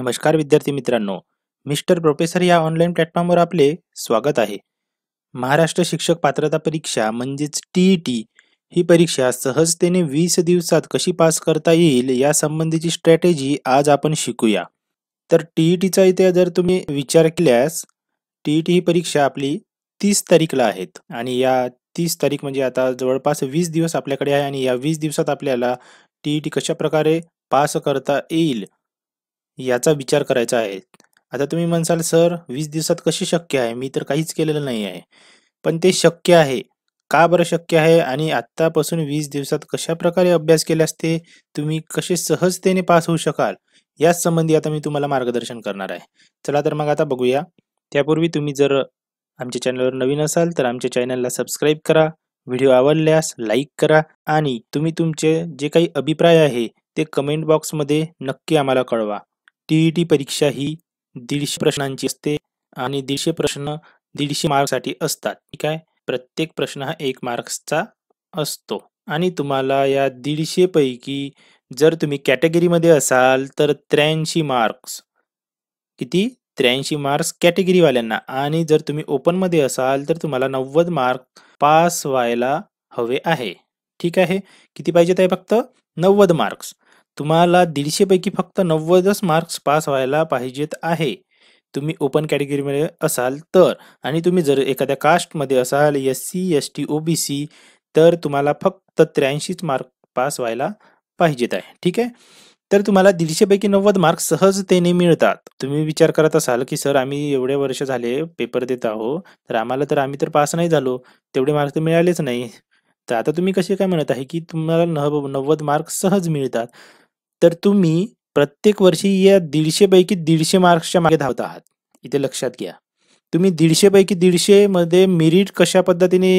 नमस्कार विद्यार्थी मित्रांनो मिस्टर प्रोफेसर या ऑनलाईन प्लॅटफॉर्मवर आपले स्वागत आहे महाराष्ट्र शिक्षक पात्रता परीक्षा म्हणजेच टी टी e ही परीक्षा सहजतेने वीस दिवसात कशी पास करता येईल या संबंधीची स्ट्रॅटेजी आज आपण शिकूया तर टी ई e टीचा इथे जर तुम्ही विचार केल्यास टी ई टी ही परीक्षा आपली तीस तारीखला आहेत आणि या तीस तारीख म्हणजे आता जवळपास वीस दिवस आपल्याकडे आहे आणि या वीस दिवसात आपल्याला टी ई टी कशाप्रकारे पास करता येईल याचा विचार करायचा आहे आता तुम्ही म्हणसाल सर वीस दिवसात कशी शक्य आहे मी तर काहीच केलेलं नाही आहे पण ते शक्य आहे का बरं शक्य आहे आणि आत्तापासून वीस दिवसात कशा प्रकारे अभ्यास केल्यास ते तुम्ही कसे सहजतेने पास होऊ शकाल याच संबंधी आता मी तुम्हाला मार्गदर्शन करणार आहे चला तर मग आता बघूया त्यापूर्वी तुम्ही जर आमच्या चॅनलवर नवीन असाल तर आमच्या चॅनलला सबस्क्राईब करा व्हिडिओ आवडल्यास लाईक करा आणि तुम्ही तुमचे जे काही अभिप्राय आहे ते कमेंट बॉक्समध्ये नक्की आम्हाला कळवा टीईटी परीक्षा ही दीडशे प्रश्नांची असते आणि दीडशे प्रश्न दीडशे मार्कसाठी असतात ठीक आहे प्रत्येक प्रश्न हा एक मार्क्सचा असतो आणि तुम्हाला या दीडशे पैकी जर तुम्ही कॅटेगरीमध्ये असाल तर त्र्याऐंशी मार्क्स किती त्र्याऐंशी मार्क्स कॅटेगरीवाल्यांना आणि जर तुम्ही ओपनमध्ये असाल तर तुम्हाला नव्वद मार्क पास व्हायला हवे आहे ठीक आहे किती पाहिजेत आहे फक्त नव्वद मार्क्स तुम्हाला दीडशेपैकी फक्त नव्वदच मार्क्स पास व्हायला पाहिजेत आहे तुम्ही ओपन कॅटेगरीमध्ये असाल तर आणि तुम्ही जर एखाद्या कास्टमध्ये असाल S C S T O B C तर तुम्हाला फक्त त्र्याऐंशीच मार्क पास व्हायला पाहिजेत आहे ठीक आहे तर तुम्हाला दीडशेपैकी नव्वद मार्क्स सहजतेने मिळतात तुम्ही विचार करत असाल की सर आम्ही एवढे वर्ष झाले पेपर देत आहो तर आम्हाला तर आम्ही तर पास नाही झालो तेवढे मार्क्स तर मिळालेच नाही तर आता तुम्ही कसे काय म्हणत आहे की तुम्हाला नव नव्वद मार्क्स सहज मिळतात तर तुम्ही प्रत्येक वर्षी या दीडशे पैकी दीडशे मार्क्सच्या मागे धावत आहात इथे लक्षात घ्या तुम्ही पैकी दीडशे दीडशे मध्ये मेरिट कशा पद्धतीने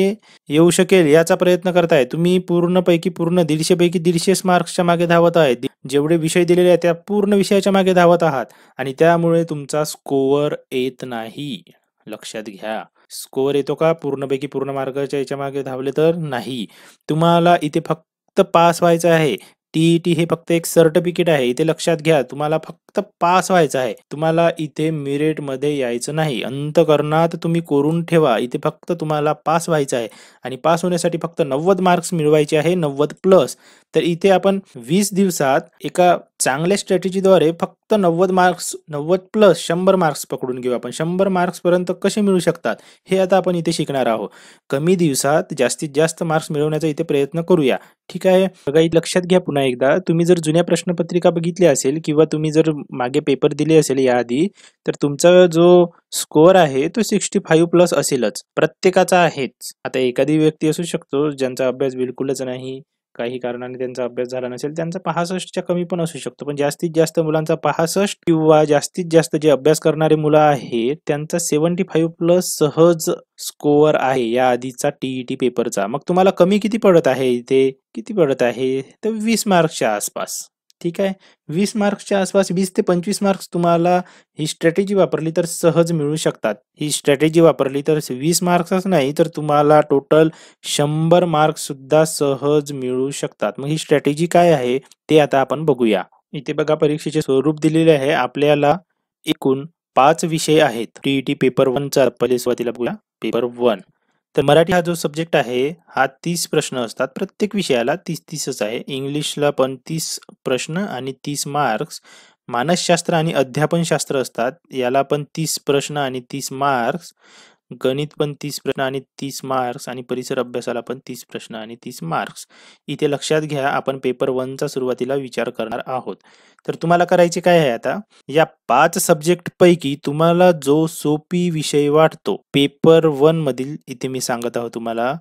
येऊ शकेल याचा प्रयत्न करताय तुम्ही पूर्णपैकी पूर्ण दीडशे पैकी दीडशे मार्क्सच्या मागे धावत आहे जेवढे विषय दिलेले आहेत त्या पूर्ण विषयाच्या मागे धावत आहात आणि त्यामुळे तुमचा स्कोअर येत नाही लक्षात घ्या स्कोअर येतो का पूर्णपैकी पूर्ण मार्गाच्या याच्या मागे धावले तर नाही तुम्हाला इथे फक्त पास व्हायचं आहे टीईटी हे फक्त एक सर्टिफिकेट आहे इथे लक्षात घ्या तुम्हाला फक्त पास व्हायचं आहे तुम्हाला इथे मध्ये यायचं नाही अंतकरणात तुम्ही करून ठेवा इथे फक्त तुम्हाला पास व्हायचं आहे आणि पास होण्यासाठी फक्त नव्वद मार्क्स मिळवायचे आहे नव्वद प्लस तर इथे आपण वीस दिवसात एका चांगल्या स्ट्रॅटेजीद्वारे फक्त नव्वद मार्क्स नव्वद प्लस शंभर मार्क्स पकडून घेऊ आपण शंभर मार्क्सपर्यंत कसे मिळू शकतात हे आता आपण इथे शिकणार आहोत कमी दिवसात जास्तीत जास्त मार्क्स मिळवण्याचा इथे प्रयत्न करूया ठीक आहे बघा लक्षात घ्या पुन्हा एकदा तुम्ही जर जुन्या प्रश्नपत्रिका बघितली असेल किंवा तुम्ही जर मागे पेपर दिले असेल याआधी तर तुमचा जो स्कोअर आहे तो सिक्स्टी फाईव्ह प्लस असेलच प्रत्येकाचा आहेच आता एखादी व्यक्ती असू शकतो ज्यांचा अभ्यास बिलकुलच नाही काही कारणाने त्यांचा अभ्यास झाला नसेल त्यांचा पासष्टच्या कमी पण असू शकतो पण जास्तीत जास्त मुलांचा पहासष्ट किंवा जास्तीत जास्त जे अभ्यास करणारे मुलं आहेत त्यांचा सेव्हन्टी फाईव्ह प्लस सहज स्कोअर आहे या आधीचा टीईटी पेपरचा मग तुम्हाला कमी किती पडत आहे इथे किती पडत आहे तर वीस मार्क्सच्या आसपास ठीक आहे वीस मार्क्सच्या आसपास वीस ते पंचवीस मार्क्स तुम्हाला ही स्ट्रॅटेजी वापरली तर सहज मिळू शकतात ही स्ट्रॅटेजी वापरली तर वीस मार्क्सच नाही तर तुम्हाला टोटल शंभर मार्क्ससुद्धा सहज मिळू शकतात मग ही स्ट्रॅटेजी काय आहे ते आता आपण बघूया इथे बघा परीक्षेचे स्वरूप दिलेले आहे आपल्याला एकूण पाच विषय आहेत टीईटी पेपर वनचा पहिले सुरुवातीला बघूया पेपर वन तर मराठी हा जो सब्जेक्ट आहे हा तीस प्रश्न असतात प्रत्येक विषयाला तीस तीसच आहे इंग्लिशला पण तीस प्रश्न आणि तीस मार्क्स मानसशास्त्र आणि अध्यापनशास्त्र असतात याला पण तीस प्रश्न आणि तीस मार्क्स गणित पण तीस प्रश्न आणि तीस मार्क्स आणि परिसर अभ्यासाला पण तीस प्रश्न आणि तीस मार्क्स इथे लक्षात घ्या आपण पेपर वनचा सुरुवातीला विचार करणार आहोत तर तुम्हाला करायचे काय आहे आता या पाच सब्जेक्ट पैकी तुम्हाला जो सोपी विषय वाटतो पेपर वन मधील इथे मी सांगत आहोत तुम्हाला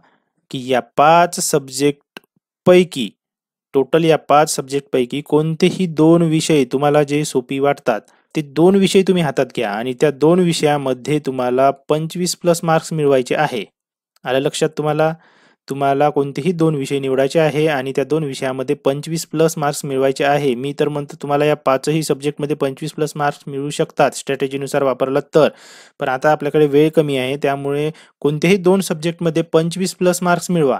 की या पाच सब्जेक्ट पैकी टोटल या पाच सब्जेक्ट पैकी कोणतेही दोन विषय तुम्हाला जे सोपी वाटतात ते दोन विषय तुम्ही हातात घ्या आणि त्या दोन विषयामध्ये तुम्हाला पंचवीस प्लस मार्क्स मिळवायचे आहे आलं लक्षात तुम्हाला तुम्हाला कोणतेही दोन विषय निवडायचे आहे आणि त्या दोन विषयामध्ये पंचवीस प्लस मार्क्स मिळवायचे आहे मी तर म्हणतो तुम्हाला या पाचही सब्जेक्टमध्ये पंचवीस प्लस मार्क्स मिळू शकतात स्ट्रॅटेजीनुसार वापरला तर पण आता आपल्याकडे वेळ कमी आहे त्यामुळे कोणतेही दोन सब्जेक्टमध्ये पंचवीस प्लस मार्क्स मिळवा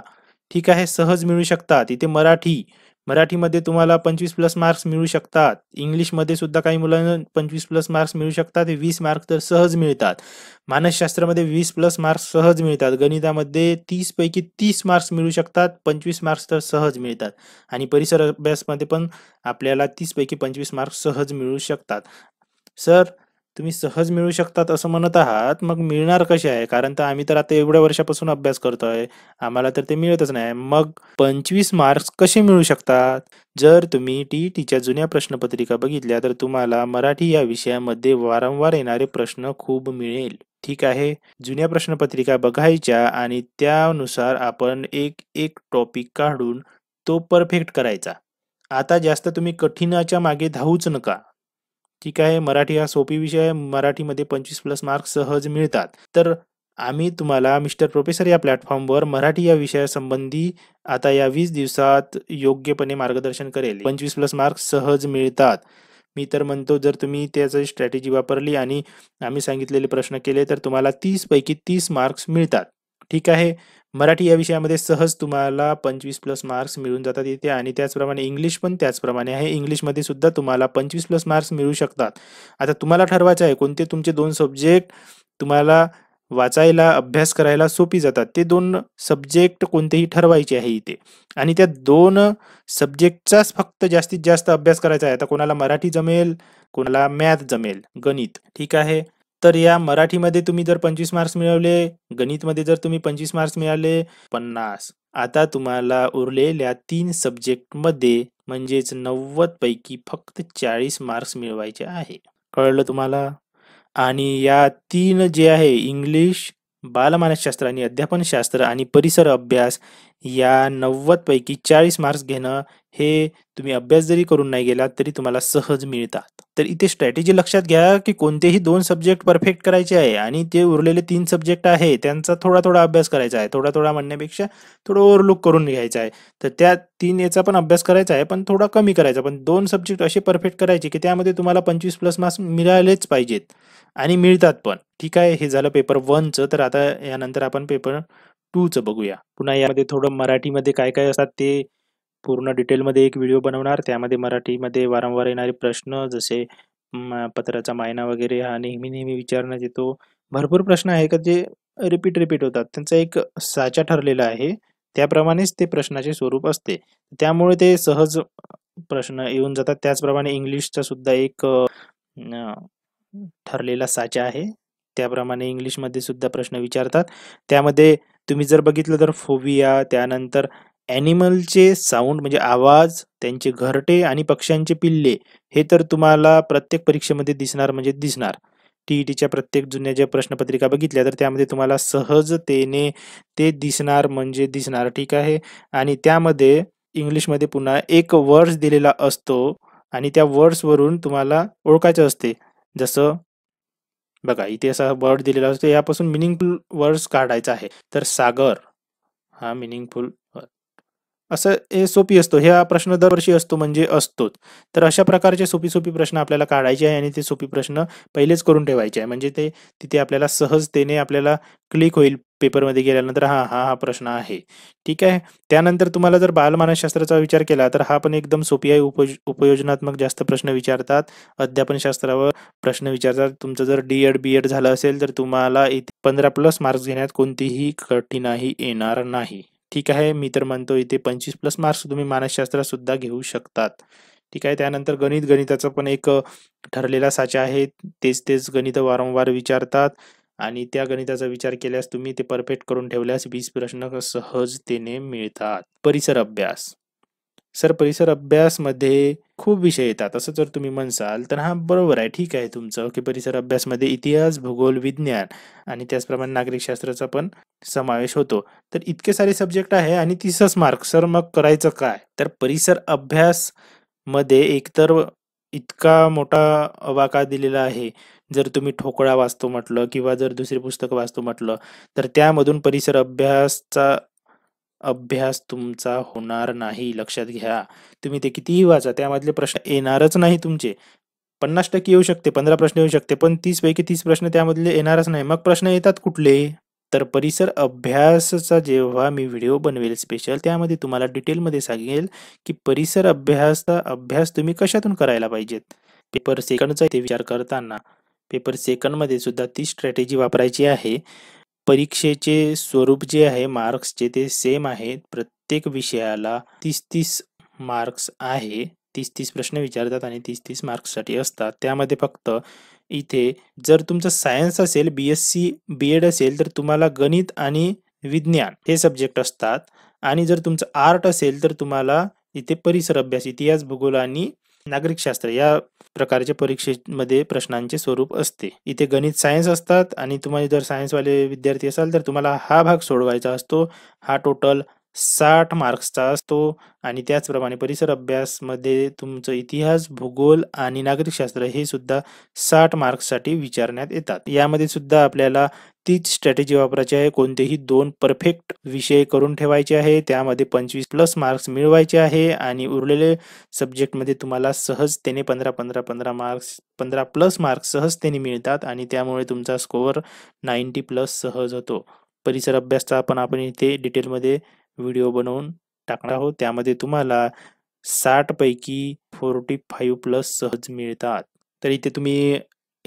ठीक आहे सहज मिळू शकतात इथे मराठी मराठीमध्ये तुम्हाला पंचवीस प्लस मार्क्स मिळू शकतात इंग्लिशमध्ये सुद्धा काही मुलांना पंचवीस प्लस मार्क्स मिळू शकतात वीस मार्क्स तर सहज मिळतात मानसशास्त्रामध्ये वीस प्लस मार्क्स सहज मिळतात गणितामध्ये तीसपैकी तीस मार्क्स मिळू शकतात पंचवीस मार्क्स तर सहज मिळतात आणि परिसर अभ्यासमध्ये पण आपल्याला तीसपैकी पंचवीस मार्क्स सहज मिळू शकतात सर तुम्ही सहज मिळू शकतात असं म्हणत आहात मग मिळणार कसे आहे कारण तर आम्ही तर आता एवढ्या वर्षापासून अभ्यास करतोय आम्हाला तर ते मिळतच नाही मग पंचवीस मार्क्स कसे मिळू शकतात जर तुम्ही टी टीच्या जुन्या प्रश्नपत्रिका बघितल्या तर तुम्हाला मराठी या विषयामध्ये वारंवार येणारे प्रश्न खूप मिळेल ठीक आहे जुन्या प्रश्नपत्रिका बघायच्या आणि त्यानुसार आपण एक एक टॉपिक काढून तो परफेक्ट करायचा आता जास्त तुम्ही कठीणाच्या मागे धावूच नका ठीक आहे मराठी हा सोपी विषय आहे मराठीमध्ये पंचवीस प्लस मार्क्स सहज मिळतात तर आम्ही तुम्हाला मिस्टर प्रोफेसर या प्लॅटफॉर्मवर मराठी या विषयासंबंधी आता या वीस दिवसात योग्यपणे मार्गदर्शन करेल पंचवीस प्लस मार्क्स सहज मिळतात मी तर म्हणतो जर तुम्ही त्याचं स्ट्रॅटेजी वापरली आणि आम्ही सांगितलेले प्रश्न केले तर तुम्हाला तीसपैकी तीस मार्क्स मिळतात ठीक आहे मराठी या विषयामध्ये सहज तुम्हाला पंचवीस प्लस मार्क्स मिळून जातात इथे आणि त्याचप्रमाणे इंग्लिश पण त्याचप्रमाणे आहे इंग्लिशमध्ये सुद्धा तुम्हाला पंचवीस प्लस मार्क्स मिळू शकतात आता तुम्हाला ठरवायचं आहे कोणते तुमचे दोन सब्जेक्ट तुम्हाला वाचायला अभ्यास करायला सोपी जातात ते दोन सब्जेक्ट कोणतेही ठरवायचे आहे इथे आणि त्या दोन सब्जेक्टचाच फक्त जास्तीत जास्त अभ्यास करायचा आहे आता कोणाला मराठी जमेल कोणाला मॅथ जमेल गणित ठीक आहे तर या मराठीमध्ये तुम्ही जर पंचवीस मार्क्स मिळवले गणितमध्ये जर तुम्ही पंचवीस मार्क्स मिळाले पन्नास आता तुम्हाला उरलेल्या तीन सब्जेक्टमध्ये म्हणजेच नव्वद पैकी फक्त चाळीस मार्क्स मिळवायचे आहे कळलं तुम्हाला आणि या तीन जे आहे इंग्लिश बालमानसशास्त्र आणि अध्यापनशास्त्र आणि परिसर अभ्यास या नव्वदपैकी चाळीस मार्क्स घेणं हे तुम्ही अभ्यास जरी करून नाही गेलात तरी तुम्हाला सहज मिळतात तर इथे स्ट्रॅटेजी लक्षात घ्या की कोणतेही दोन सब्जेक्ट परफेक्ट करायचे आहे आणि ते उरलेले तीन सब्जेक्ट आहे त्यांचा थोडा थोडा अभ्यास करायचा आहे थोडा थोडा म्हणण्यापेक्षा थोडं ओव्हरलुक करून घ्यायचा आहे तर त्या तीन याचा पण अभ्यास करायचा आहे पण थोडा कमी करायचा पण दोन सब्जेक्ट असे परफेक्ट करायचे की त्यामध्ये तुम्हाला पंचवीस प्लस मार्क्स मिळालेच पाहिजेत आणि मिळतात पण ठीक आहे हे झालं पेपर वनचं तर आता यानंतर आपण पेपर टूचं बघूया पुन्हा यामध्ये थोडं मराठीमध्ये काय काय असतात ते पूर्ण डिटेलमध्ये एक व्हिडिओ बनवणार त्यामध्ये मराठीमध्ये वारंवार येणारे प्रश्न जसे पत्राचा मायना वगैरे हा नेहमी नेहमी विचारण्यात येतो भरपूर प्रश्न आहे का जे रिपीट रिपीट होतात त्यांचा एक साचा ठरलेला आहे त्याप्रमाणेच ते प्रश्नाचे स्वरूप असते त्यामुळे ते सहज प्रश्न येऊन जातात त्याचप्रमाणे इंग्लिशचा सुद्धा एक ठरलेला साचा आहे त्याप्रमाणे इंग्लिशमध्ये सुद्धा प्रश्न विचारतात त्यामध्ये तुम्ही जर बघितलं तर फोबिया त्यानंतर ॲनिमलचे साऊंड म्हणजे आवाज त्यांचे घरटे आणि पक्ष्यांचे पिल्ले हे तर तुम्हाला प्रत्येक परीक्षेमध्ये दिसणार म्हणजे दिसणार टी ई e टीच्या प्रत्येक जुन्या ज्या प्रश्नपत्रिका बघितल्या तर त्यामध्ये तुम्हाला सहजतेने ते दिसणार म्हणजे दिसणार ठीक आहे आणि त्यामध्ये इंग्लिशमध्ये पुन्हा एक वर्ड्स दिलेला असतो आणि त्या वर्ड्सवरून तुम्हाला ओळखायचं असते जसं बघा इथे असा वर्ड दिलेला असतो यापासून मिनिंगफुल वर्ड्स काढायचा आहे तर सागर हा मिनिंगफुल असं हे सोपी असतो ह्या प्रश्न दरवर्षी असतो म्हणजे असतोच तर अशा प्रकारचे सोपी सोपी प्रश्न आपल्याला काढायचे आहे आणि ते सोपी प्रश्न पहिलेच करून ठेवायचे आहे म्हणजे ते तिथे आपल्याला सहजतेने आपल्याला क्लिक होईल पेपरमध्ये गेल्यानंतर हा हा हा प्रश्न आहे ठीक आहे त्यानंतर तुम्हाला जर बालमानसशास्त्राचा विचार केला तर हा पण एकदम सोपी आहे उपयोज उपयोजनात्मक जास्त प्रश्न विचारतात अध्यापनशास्त्रावर प्रश्न विचारतात तुमचं जर डी एड बी एड झालं असेल तर तुम्हाला पंधरा प्लस मार्क्स घेण्यात कोणतीही कठीणाही येणार नाही ठीक आहे मी तर म्हणतो इथे पंचवीस प्लस मार्क्स तुम्ही मानसशास्त्र सुद्धा घेऊ शकतात ठीक आहे त्यानंतर गणित गणिताचा पण एक ठरलेला साचा आहे तेच तेच गणित वारंवार विचारतात आणि त्या गणिताचा विचार केल्यास तुम्ही ते परफेक्ट करून ठेवल्यास वीस प्रश्न सहजतेने मिळतात परिसर अभ्यास सर परिसर अभ्यासमध्ये खूप विषय येतात असं जर तुम्ही म्हणसाल तर हा बरोबर आहे ठीक आहे तुमचं की परिसर अभ्यासमध्ये इतिहास भूगोल विज्ञान आणि त्याचप्रमाणे नागरिकशास्त्राचा पण समावेश होतो तर इतके सारे सब्जेक्ट आहे आणि तीसच मार्क सर मग करायचं काय तर परिसर अभ्यास मध्ये एकतर इतका मोठा वाका दिलेला आहे जर तुम्ही ठोकळा वाचतो म्हटलं किंवा जर दुसरी पुस्तक वाचतो म्हटलं तर त्यामधून परिसर अभ्यासचा अभ्यास तुमचा होणार नाही लक्षात घ्या तुम्ही ते कितीही वाचा त्यामधले प्रश्न येणारच नाही तुमचे पन्नास टक्के येऊ शकते पंधरा प्रश्न येऊ शकते पण तीसपैकी तीस प्रश्न त्यामधले येणारच नाही मग प्रश्न येतात कुठले तर परिसर अभ्यासाचा जेव्हा मी व्हिडिओ बनवेल स्पेशल त्यामध्ये तुम्हाला डिटेलमध्ये सांगेल की परिसर अभ्यासचा अभ्यास तुम्ही कशातून करायला पाहिजेत पेपर सेकंडचा ते विचार करताना पेपर सेकंडमध्ये सुद्धा ती स्ट्रॅटेजी वापरायची आहे परीक्षेचे स्वरूप जे आहे मार्क्सचे ते सेम आहेत प्रत्येक विषयाला तीस तीस मार्क्स आहे तीस तीस प्रश्न विचारतात आणि तीस तीस मार्क्ससाठी असतात त्यामध्ये फक्त इथे जर तुमचं सायन्स असेल B S C B Ed असेल तर तुम्हाला गणित आणि विज्ञान हे सब्जेक्ट असतात आणि जर तुमचं आर्ट असेल तर तुम्हाला इथे परिसर अभ्यास इतिहास भूगोल आणि नागरिकशास्त्र या प्रकारच्या परीक्षेमध्ये प्रश्नांचे स्वरूप असते इथे गणित सायन्स असतात आणि तुम्हाला जर सायन्सवाले विद्यार्थी असाल तर तुम्हाला हा भाग सोडवायचा असतो हा टोटल साठ मार्क्सचा असतो आणि त्याचप्रमाणे परिसर अभ्यासमध्ये तुमचं इतिहास भूगोल आणि नागरिकशास्त्र हे सुद्धा साठ मार्क्ससाठी विचारण्यात येतात यामध्ये सुद्धा आपल्याला तीच स्ट्रॅटेजी वापरायची आहे कोणतेही दोन परफेक्ट विषय करून ठेवायचे आहे त्यामध्ये पंचवीस प्लस मार्क्स मिळवायचे आहे आणि उरलेले सब्जेक्टमध्ये तुम्हाला सहजतेने पंधरा पंधरा पंधरा मार्क्स पंधरा प्लस मार्क्स सहजतेने मिळतात आणि त्यामुळे तुमचा स्कोअर नाईन्टी प्लस सहज होतो परिसर अभ्यासचा पण आपण इथे डिटेलमध्ये व्हिडिओ बनवून टाकणार आहोत त्यामध्ये तुम्हाला साठपैकी फोर्टी फाईव्ह प्लस सहज मिळतात तर इथे तुम्ही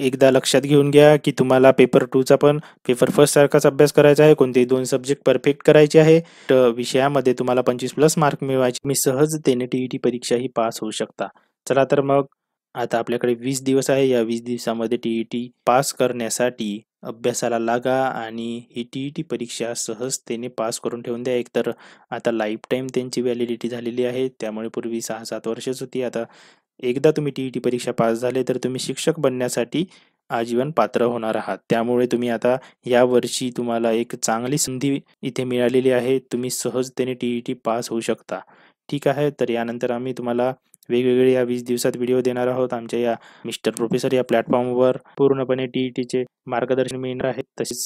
एकदा लक्षात घेऊन घ्या की तुम्हाला पेपर टूचा पण पेपर फर्स्ट सारखाच अभ्यास करायचा आहे कोणते दोन सब्जेक्ट परफेक्ट करायचे आहे तर विषयामध्ये तुम्हाला पंचवीस प्लस मार्क मिळवायचे मी सहजतेने टी टी e परीक्षाही पास होऊ शकता चला तर मग आता आपल्याकडे वीस दिवस आहे या वीस दिवसामध्ये टी ई टी पास करण्यासाठी अभ्यासाला लागा आणि ही टी ई टी परीक्षा सहजतेने पास करून ठेवून द्या एकतर आता लाईफ टाईम त्यांची व्हॅलिडिटी झालेली आहे त्यामुळे पूर्वी सहा सात वर्षच होती आता एकदा तुम्ही टी ई टी परीक्षा पास झाले तर तुम्ही शिक्षक बनण्यासाठी आजीवन पात्र होणार आहात त्यामुळे तुम्ही आता या वर्षी तुम्हाला एक चांगली संधी इथे मिळालेली आहे तुम्ही सहजतेने टी ई टी पास होऊ शकता ठीक आहे तर यानंतर आम्ही तुम्हाला वेगवेगळे या वीस दिवसात व्हिडिओ देणार आहोत आमच्या या मिस्टर प्रोफेसर या प्लॅटफॉर्मवर पूर्णपणे टीईटीचे e मार्गदर्शन मिळणार आहे तसेच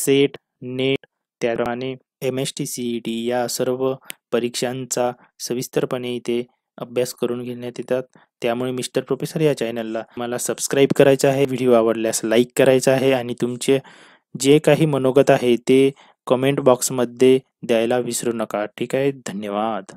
सेट नेट त्याप्रमाणे M S T C E T e या सर्व परीक्षांचा सविस्तरपणे इथे अभ्यास करून घेण्यात येतात त्यामुळे मिस्टर प्रोफेसर या चॅनलला मला सबस्क्राईब करायचं आहे व्हिडिओ आवडल्यास लाईक करायचा आहे आणि तुमचे जे काही मनोगत आहे ते कमेंट बॉक्समध्ये द्यायला विसरू नका ठीक आहे धन्यवाद